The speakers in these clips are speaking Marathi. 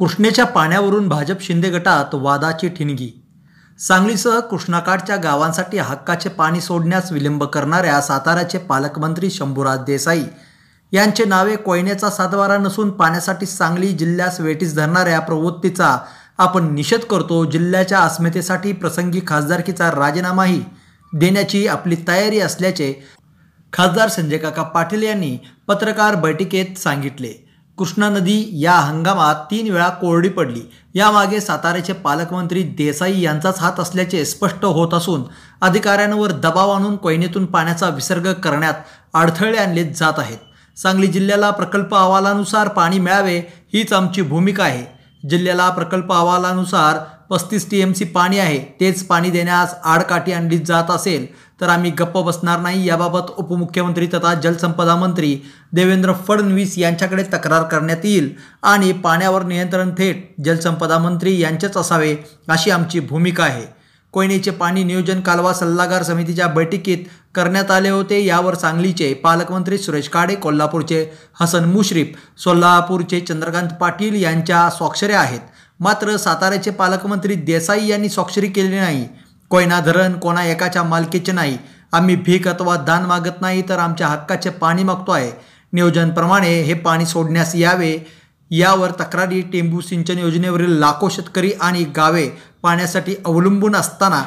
कृष्णेच्या पाण्यावरून भाजप शिंदे गटात वादाची ठिणगी सांगलीसह कृष्णाकाठच्या गावांसाठी हक्काचे पाणी सोडण्यास विलंब करणाऱ्या साताऱ्याचे पालकमंत्री शंभूराज देसाई यांचे नावे कोयनेचा सातवारा नसून पाण्यासाठी सांगली जिल्ह्यास वेटीस धरणाऱ्या प्रवृत्तीचा आपण निषेध करतो जिल्ह्याच्या अस्मितेसाठी प्रसंगी खासदारकीचा राजीनामाही देण्याची आपली तयारी असल्याचे खासदार संजय काका पाटील यांनी पत्रकार बैठकीत सांगितले कृष्णा नदी या हंगामात तीन वेळा कोरडी पडली यामागे साताऱ्याचे पालकमंत्री देसाई यांचाच हात असल्याचे स्पष्ट होत असून अधिकाऱ्यांवर दबाव आणून कोयनेतून पाण्याचा विसर्ग करण्यात अडथळे आणले जात आहेत सांगली जिल्ह्याला प्रकल्प अहवालानुसार पाणी मिळावे हीच आमची भूमिका आहे जिल्ह्याला प्रकल्प अहवालानुसार पस्तीस टी एम सी पाणी आहे तेच पाणी देण्यास आडकाठी आणली जात असेल तर आम्ही गप्प बसणार नाही याबाबत उपमुख्यमंत्री तथा जलसंपदा मंत्री देवेंद्र फडणवीस यांच्याकडे तक्रार करण्यात येईल आणि पाण्यावर नियंत्रण थेट जलसंपदा मंत्री यांचेच असावे अशी आमची भूमिका आहे कोयनेचे पाणी नियोजन कालवा सल्लागार समितीच्या बैठकीत करण्यात आले होते यावर सांगलीचे पालकमंत्री सुरेश काडे कोल्हापूरचे हसन मुश्रीफ सोलापूरचे चंद्रकांत पाटील यांच्या स्वाक्षऱ्या आहेत मात्र साताऱ्याचे पालकमंत्री देसाई यांनी स्वाक्षरी केली नाही कोयना धरण कोणा एकाच्या मालकीचे नाही आम्ही भीक अथवा दान मागत नाही तर आमच्या हक्काचे पाणी मागतो आहे नियोजनप्रमाणे हे पाणी सोडण्यास यावे यावर तक्रारी टेंबू सिंचन योजनेवरील लाखो शेतकरी आणि गावे पाण्यासाठी अवलंबून असताना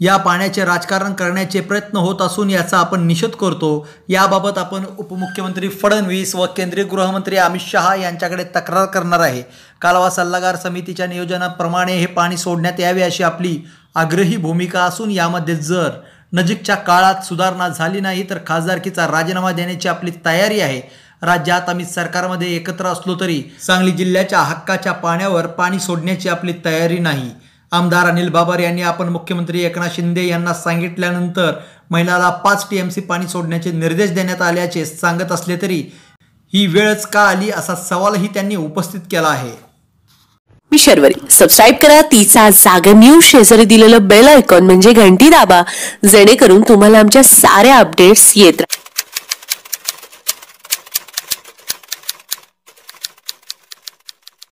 या पाण्याचे राजकारण करण्याचे प्रयत्न होत असून याचा आपण निषेध करतो याबाबत आपण उपमुख्यमंत्री फडणवीस व केंद्रीय गृहमंत्री अमित शहा यांच्याकडे तक्रार करणार आहे कालवा सल्लागार समितीच्या नियोजनाप्रमाणे हे पाणी सोडण्यात यावे अशी आपली आग्रही भूमिका असून यामध्ये जर नजीकच्या काळात सुधारणा झाली नाही तर खासदारकीचा राजीनामा देण्याची आपली तयारी आहे राज्यात आम्ही सरकारमध्ये एकत्र असलो तरी सांगली जिल्ह्याच्या हक्काच्या पाण्यावर पाणी सोडण्याची आपली तयारी नाही आमदार अनिल बाबर यांनी आपण मुख्यमंत्री एकनाथ शिंदे यांना सांगितल्यानंतर महिलाला पाच टीएमसी पाणी सोडण्याचे निर्देश देण्यात आल्याचे सांगत असले तरी ही वेळच का आली असा सवालही त्यांनी उपस्थित केला आहे मी शर्वरी सबस्क्राईब करा तिचा जागर न्यूज शेजारी दिलेलं बेल आयकॉन म्हणजे घंटी दाबा जेणेकरून तुम्हाला आमच्या साऱ्या अपडेट्स येत